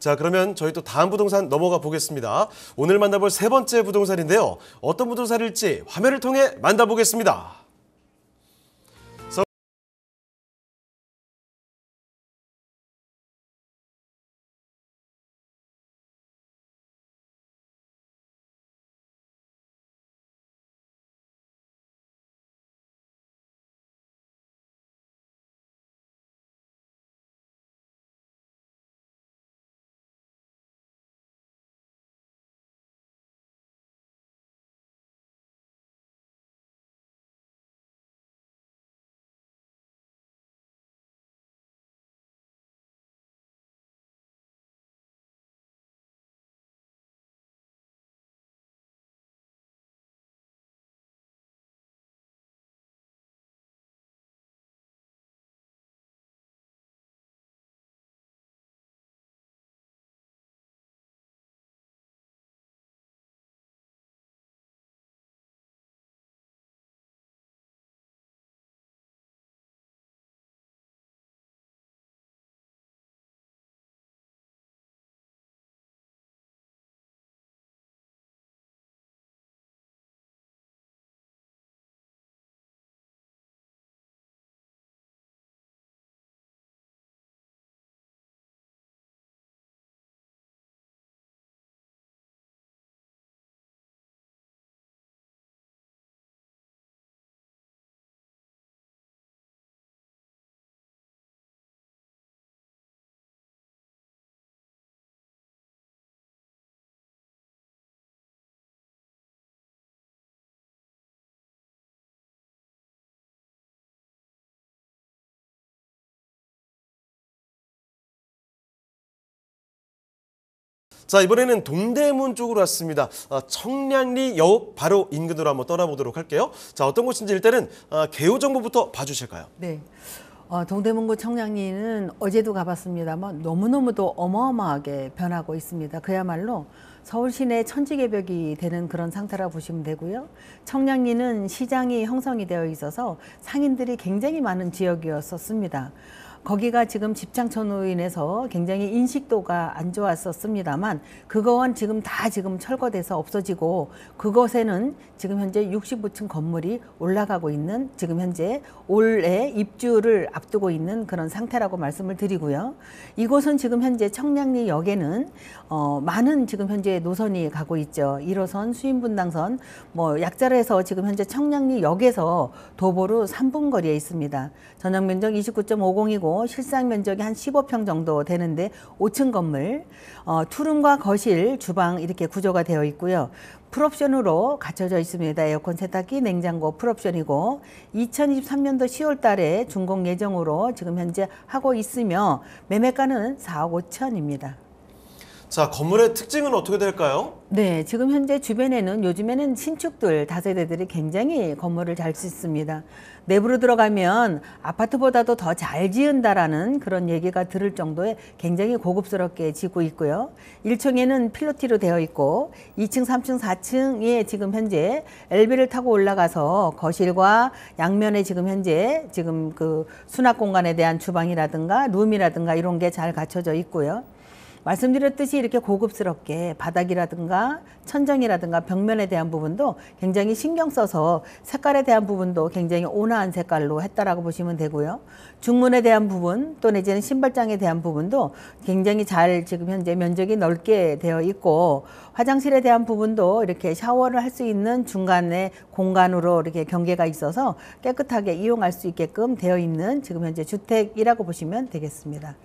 자 그러면 저희 또 다음 부동산 넘어가 보겠습니다. 오늘 만나볼 세 번째 부동산인데요. 어떤 부동산일지 화면을 통해 만나보겠습니다. 자 이번에는 동대문 쪽으로 왔습니다. 어, 청량리역 여 바로 인근으로 한번 떠나보도록 할게요. 자 어떤 곳인지 일단은 어, 개요 정보부터 봐주실까요? 네. 어, 동대문구 청량리는 어제도 가봤습니다만 너무너무도 어마어마하게 변하고 있습니다. 그야말로 서울 시내 천지개벽이 되는 그런 상태라 보시면 되고요. 청량리는 시장이 형성이 되어 있어서 상인들이 굉장히 많은 지역이었었습니다. 거기가 지금 집창천으로 인해서 굉장히 인식도가 안 좋았었습니다만 그거는 지금 다 지금 철거돼서 없어지고 그것에는 지금 현재 65층 건물이 올라가고 있는 지금 현재 올해 입주를 앞두고 있는 그런 상태라고 말씀을 드리고요. 이곳은 지금 현재 청량리 역에는 어, 많은 지금 현재 노선이 가고 있죠. 1호선 수인분당선 뭐 약자로해서 지금 현재 청량리 역에서 도보로 3분 거리에 있습니다. 전용 면적 29.50이고 건고 뭐 실상 면적이 한 15평 정도 되는데 5층 건물, 어, 투룸과 거실, 주방 이렇게 구조가 되어 있고요. 풀옵션으로 갖춰져 있습니다. 에어컨, 세탁기, 냉장고 풀옵션이고 2023년도 10월 달에 준공 예정으로 지금 현재 하고 있으며 매매가는 4억 5천입니다. 자, 건물의 특징은 어떻게 될까요? 네, 지금 현재 주변에는 요즘에는 신축들 다세대들이 굉장히 건물을 잘 짓습니다. 내부로 들어가면 아파트보다도 더 잘 지은다라는 그런 얘기가 들을 정도의 굉장히 고급스럽게 짓고 있고요. 1층에는 필로티로 되어 있고 2층, 3층, 4층에 지금 현재 엘비를 타고 올라가서 거실과 양면에 지금 현재 지금 그 수납 공간에 대한 주방이라든가 룸이라든가 이런 게 잘 갖춰져 있고요. 말씀드렸듯이 이렇게 고급스럽게 바닥이라든가 천장이라든가 벽면에 대한 부분도 굉장히 신경 써서 색깔에 대한 부분도 굉장히 온화한 색깔로 했다라고 보시면 되고요. 중문에 대한 부분 또 내지는 신발장에 대한 부분도 굉장히 잘 지금 현재 면적이 넓게 되어 있고 화장실에 대한 부분도 이렇게 샤워를 할 수 있는 중간에 공간으로 이렇게 경계가 있어서 깨끗하게 이용할 수 있게끔 되어 있는 지금 현재 주택이라고 보시면 되겠습니다.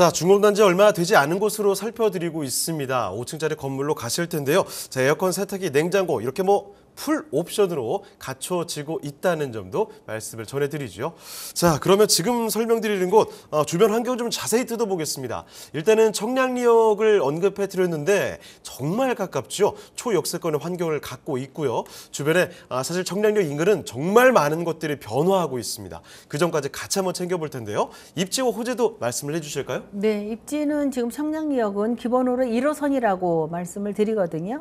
자, 중공단지 얼마 되지 않은 곳으로 살펴드리고 있습니다. 5층짜리 건물로 가실 텐데요. 자, 에어컨, 세탁기, 냉장고 이렇게 뭐풀 옵션으로 갖춰지고 있다는 점도 말씀을 전해드리죠. 자, 그러면 지금 설명드리는 곳 어, 주변 환경 좀 자세히 뜯어보겠습니다. 일단은 청량리역을 언급해드렸는데 정말 가깝죠. 초역세권의 환경을 갖고 있고요. 주변에 아, 사실 청량리역 인근은 정말 많은 것들이 변화하고 있습니다. 그 전까지 같이 한번 챙겨볼 텐데요. 입지와 호재도 말씀을 해주실까요? 네, 입지는 지금 청량리역은 기본으로 1호선이라고 말씀을 드리거든요.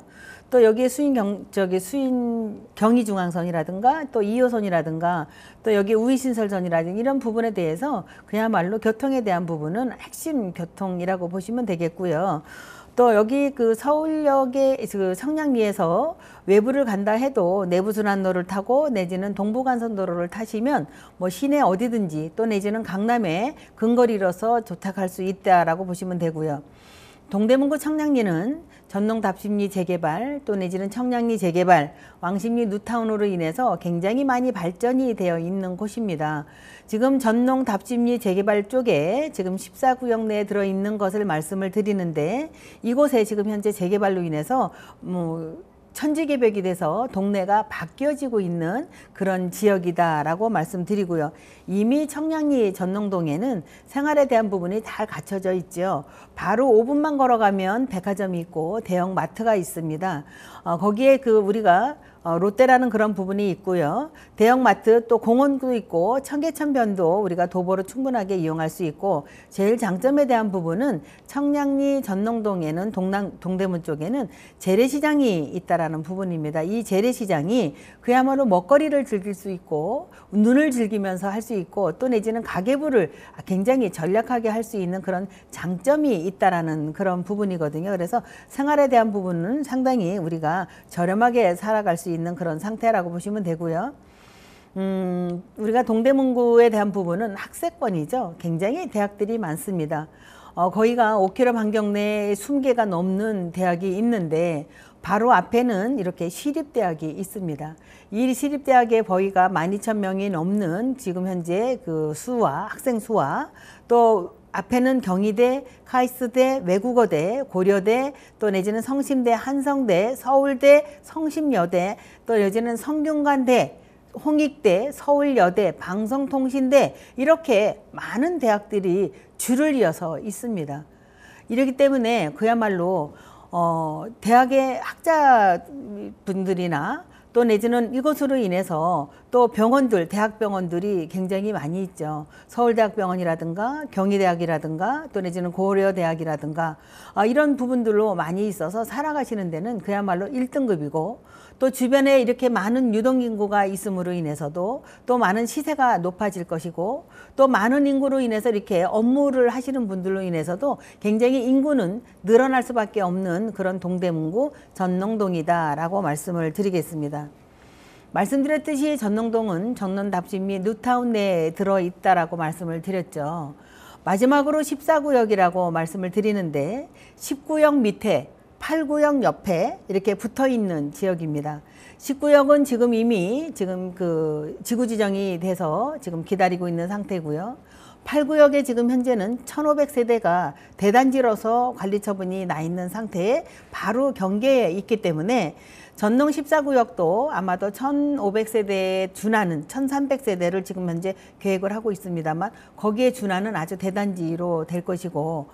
또 여기에 수인경 저기 수인 경의 중앙선이라든가 또 2호선이라든가 또 여기 우이신설선이라든가 이런 부분에 대해서 그야말로 교통에 대한 부분은 핵심 교통이라고 보시면 되겠고요. 또 여기 그 서울역의 그 성량리에서 외부를 간다 해도 내부 순환로를 타고 내지는 동부간선도로를 타시면 뭐 시내 어디든지 또 내지는 강남에 근거리로서 도착할 수 있다라고 보시면 되고요. 동대문구 청량리는 전농 답십리 재개발 또 내지는 청량리 재개발, 왕십리 뉴타운으로 인해서 굉장히 많이 발전이 되어 있는 곳입니다. 지금 전농 답십리 재개발 쪽에 지금 14구역 내에 들어있는 것을 말씀을 드리는데 이곳에 지금 현재 재개발로 인해서 뭐 천지개벽이 돼서 동네가 바뀌어지고 있는 그런 지역이다라고 말씀드리고요. 이미 청량리 전농동에는 생활에 대한 부분이 잘 갖춰져 있죠. 바로 5분만 걸어가면 백화점이 있고 대형 마트가 있습니다. 어, 거기에 그 우리가 어, 롯데라는 그런 부분이 있고요. 대형마트 또 공원도 있고 청계천변도 우리가 도보로 충분하게 이용할 수 있고 제일 장점에 대한 부분은 청량리 전농동에는 동남, 동대문 쪽에는 재래시장이 있다라는 부분입니다. 이 재래시장이 그야말로 먹거리를 즐길 수 있고 눈을 즐기면서 할 수 있고 또 내지는 가계부를 굉장히 전략하게 할 수 있는 그런 장점이 있다라는 그런 부분이거든요. 그래서 생활에 대한 부분은 상당히 우리가 저렴하게 살아갈 수수 있는 그런 상태라고 보시면 되고요. 음, 우리가 동대문구에 대한 부분은 학세권이죠. 굉장히 대학들이 많습니다. 어, 거기가 5km 반경 내에 20개가 넘는 대학이 있는데 바로 앞에는 이렇게 시립대학이 있습니다. 이 시립대학의 거의가 12,000명이 넘는 지금 현재 그 수와 학생 수와 또 앞에는 경희대, 카이스대, 외국어대, 고려대, 또 내지는 성심대, 한성대, 서울대, 성심여대, 또 내지는 성균관대, 홍익대, 서울여대, 방송통신대 이렇게 많은 대학들이 줄을 이어서 있습니다. 이러기 때문에 그야말로 어, 대학의 학자분들이나 또 내지는 이것으로 인해서 또 병원들, 대학병원들이 굉장히 많이 있죠. 서울대학병원이라든가 경희대학이라든가 또 내지는 고려대학이라든가 아, 이런 부분들로 많이 있어서 살아가시는 데는 그야말로 일등급이고또 주변에 이렇게 많은 유동인구가 있음으로 인해서도 또 많은 시세가 높아질 것이고 또 많은 인구로 인해서 이렇게 업무를 하시는 분들로 인해서도 굉장히 인구는 늘어날 수밖에 없는 그런 동대문구 전농동이다라고 말씀을 드리겠습니다. 말씀드렸듯이 전농동은 전남답시 및 뉴타운 내에 들어있다라고 말씀을 드렸죠. 마지막으로 14구역이라고 말씀을 드리는데 19역 밑에 8구역 옆에 이렇게 붙어 있는 지역입니다. 19역은 지금 이미 지금 그 지구 지정이 돼서 지금 기다리고 있는 상태고요. 8구역에 지금 현재는 1,500세대가 대단지로서 관리 처분이 나 있는 상태에 바로 경계에 있기 때문에 전농 14구역도 아마도 1,500세대에 준하는 1,300세대를 지금 현재 계획을 하고 있습니다만 거기에 준하는 아주 대단지로 될 것이고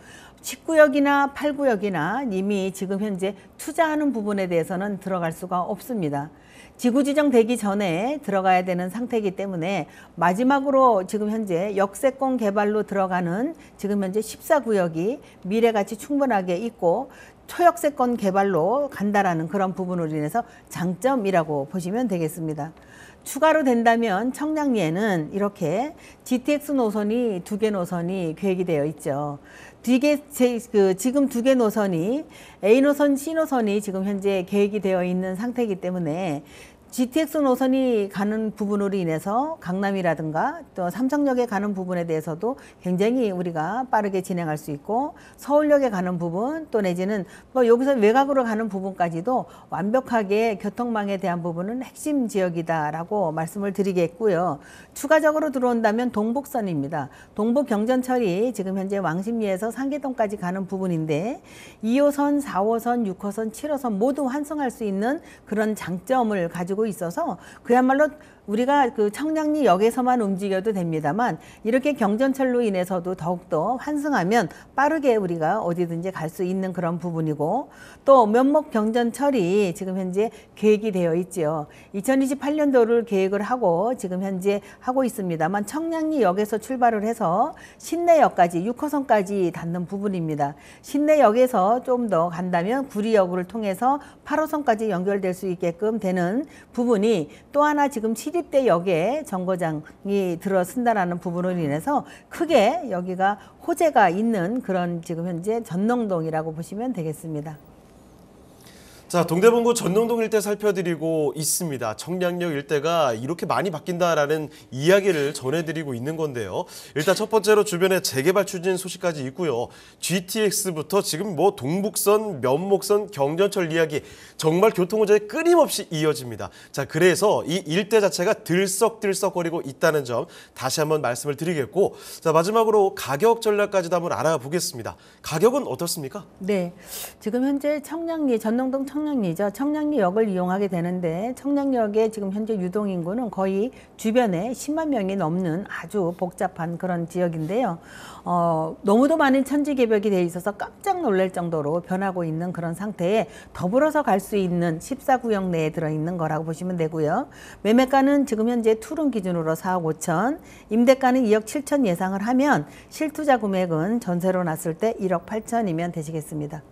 19역이나 8구역이나 이미 지금 현재 투자하는 부분에 대해서는 들어갈 수가 없습니다. 지구 지정되기 전에 들어가야 되는 상태이기 때문에 마지막으로 지금 현재 역세권 개발로 들어가는 지금 현재 14구역이 미래가치 충분하게 있고 초역세권 개발로 간다라는 그런 부분으로 인해서 장점이라고 보시면 되겠습니다. 추가로 된다면 청량리에는 이렇게 GTX 노선이 두 개 노선이 계획이 되어 있죠. 두개 그 지금 두 개 노선이 A 노선, C 노선이 지금 현재 계획이 되어 있는 상태이기 때문에 GTX 노선이 가는 부분으로 인해서 강남이라든가 또 삼성역에 가는 부분에 대해서도 굉장히 우리가 빠르게 진행할 수 있고 서울역에 가는 부분 또 내지는 뭐 여기서 외곽으로 가는 부분까지도 완벽하게 교통망에 대한 부분은 핵심 지역이다라고 말씀을 드리겠고요. 추가적으로 들어온다면 동북선입니다. 동북 경전철이 지금 현재 왕십리에서 상계동까지 가는 부분인데 2호선, 4호선, 6호선, 7호선 모두 환승할 수 있는 그런 장점을 가지고 있어서 그야말로 우리가 그 청량리 역에서만 움직여도 됩니다만 이렇게 경전철로 인해서도 더욱더 환승하면 빠르게 우리가 어디든지 갈 수 있는 그런 부분이고 또 면목 경전철이 지금 현재 계획이 되어 있지요. 2028년도를 계획을 하고 지금 현재 하고 있습니다만 청량리 역에서 출발을 해서 신내역까지 6호선까지 닿는 부분입니다. 신내역에서 좀 더 간다면 구리역을 통해서 8호선까지 연결될 수 있게끔 되는 부분이 또 하나 지금 7입대 역에 정거장이 들어선다라는 부분으로 인해서 크게 여기가 호재가 있는 그런 지금 현재 전농동이라고 보시면 되겠습니다. 자, 동대문구 전농동 일대 살펴드리고 있습니다. 청량역 일대가 이렇게 많이 바뀐다라는 이야기를 전해드리고 있는 건데요. 일단 첫 번째로 주변에 재개발 추진 소식까지 있고요. GTX부터 지금 뭐 동북선, 면목선, 경전철 이야기 정말 교통호재에 끊임없이 이어집니다. 자, 그래서 이 일대 자체가 들썩들썩거리고 있다는 점 다시 한번 말씀을 드리겠고 자, 마지막으로 가격 전략까지도 한번 알아보겠습니다. 가격은 어떻습니까? 네, 지금 현재 청량리 전농동 청 청량리죠. 청량리역을 이용하게 되는데 청량역에 리 지금 현재 유동 인구는 거의 주변에 10만 명이 넘는 아주 복잡한 그런 지역인데요. 어, 너무도 많은 천지 개벽이 돼 있어서 깜짝 놀랄 정도로 변하고 있는 그런 상태에 더불어서 갈 수 있는 14구역 내에 들어 있는 거라고 보시면 되고요. 매매가는 지금 현재 투룸 기준으로 4억 5천, 임대가는 2억 7천 예상을 하면 실투자 금액은 전세로 났을 때 1억 8천이면 되시겠습니다.